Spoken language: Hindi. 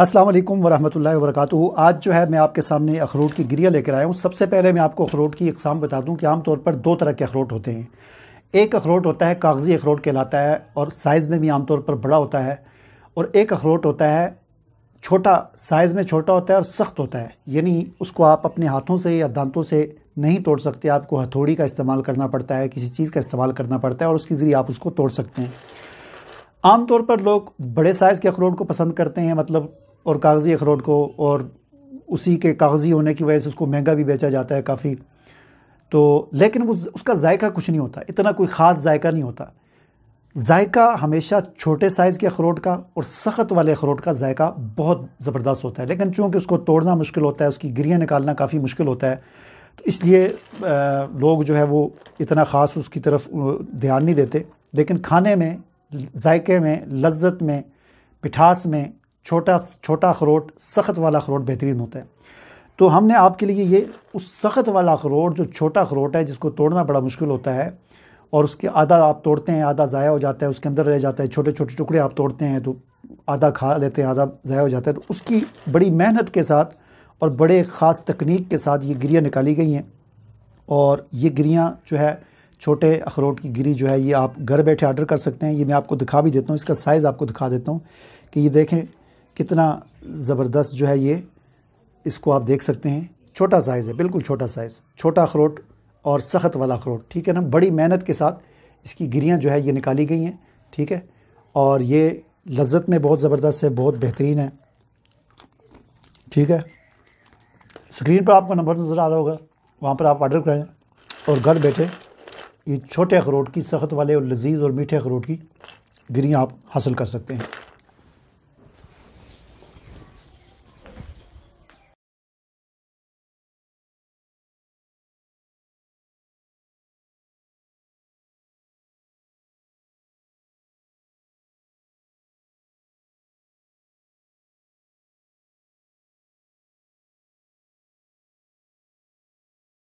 असलम वरहमल वर्क आज जो है मैं आपके सामने अखरोट की गिरिया लेकर आया हूँ सबसे पहले मैं आपको अखरोट की इकसाम बता दूँ कि आमतौर पर दो तरह के अखरोट होते हैं एक अखरोट होता है कागज़ी अखरोट कहलाता है और साइज़ में भी आमतौर पर बड़ा होता है और एक अखरोट होता है छोटा साइज़ में छोटा होता है और सख्त होता है यानी उसको आप अपने हाथों से या दांतों से नहीं तोड़ सकते आपको हथौड़ी का इस्तेमाल करना पड़ता है किसी चीज़ का इस्तेमाल करना पड़ता है और उसके ज़रिए आप उसको तोड़ सकते हैं आमतौर पर लोग बड़े साइज़ के अखरोट को पसंद करते हैं मतलब और कागज़ी अखरोट को और उसी के कागज़ी होने की वजह से उसको महंगा भी बेचा जाता है काफ़ी तो लेकिन वो उसका जायका कुछ नहीं होता इतना कोई ख़ास जायका नहीं होता जायका हमेशा छोटे साइज़ के अखरोट का और सख्त वाले अखरोट का जायका बहुत ज़बरदस्त होता है लेकिन चूँकि उसको तोड़ना मुश्किल होता है उसकी गिरियाँ निकालना काफ़ी मुश्किल होता है तो इसलिए लोग जो है वो इतना ख़ास उसकी तरफ ध्यान नहीं देते लेकिन खाने में जायके में लज्जत में मिठास में छोटा छोटा अखरोट सख्त वाला अखरोट बेहतरीन होता है तो हमने आपके लिए ये उस सख्त वाला अखरोट जो छोटा अखरोट है जिसको तोड़ना बड़ा मुश्किल होता है और उसके आधा आप तोड़ते हैं आधा ज़ाया हो जाता है उसके अंदर रह जाता है छोटे छोटे टुकड़े आप तोड़ते हैं तो आधा खा लेते हैं आधा ज़ाया हो जाता है तो उसकी बड़ी मेहनत के साथ और बड़े ख़ास तकनीक के साथ ये गिरियाँ निकाली गई हैं और ये गिरियाँ जो है छोटे अखरोट की गिरी जो है ये आप घर बैठे आर्डर कर सकते हैं ये मैं आपको दिखा भी देता हूँ इसका साइज़ आपको दिखा देता हूँ कि ये देखें कितना ज़बरदस्त जो है ये इसको आप देख सकते हैं छोटा साइज़ है बिल्कुल छोटा साइज़ छोटा अखरोट और सख्त वाला अखरोट ठीक है ना बड़ी मेहनत के साथ इसकी गिरियाँ जो है ये निकाली गई हैं ठीक है और ये लज्जत में बहुत ज़बरदस्त है बहुत बेहतरीन है ठीक है स्क्रीन पर आपका नंबर नज़र आ रहा होगा वहाँ पर आप ऑर्डर करें और घर बैठे ये छोटे अखरोट की सख्त वाले और लजीज और मीठे अखरोट की गिरियाँ आप हासिल कर सकते हैं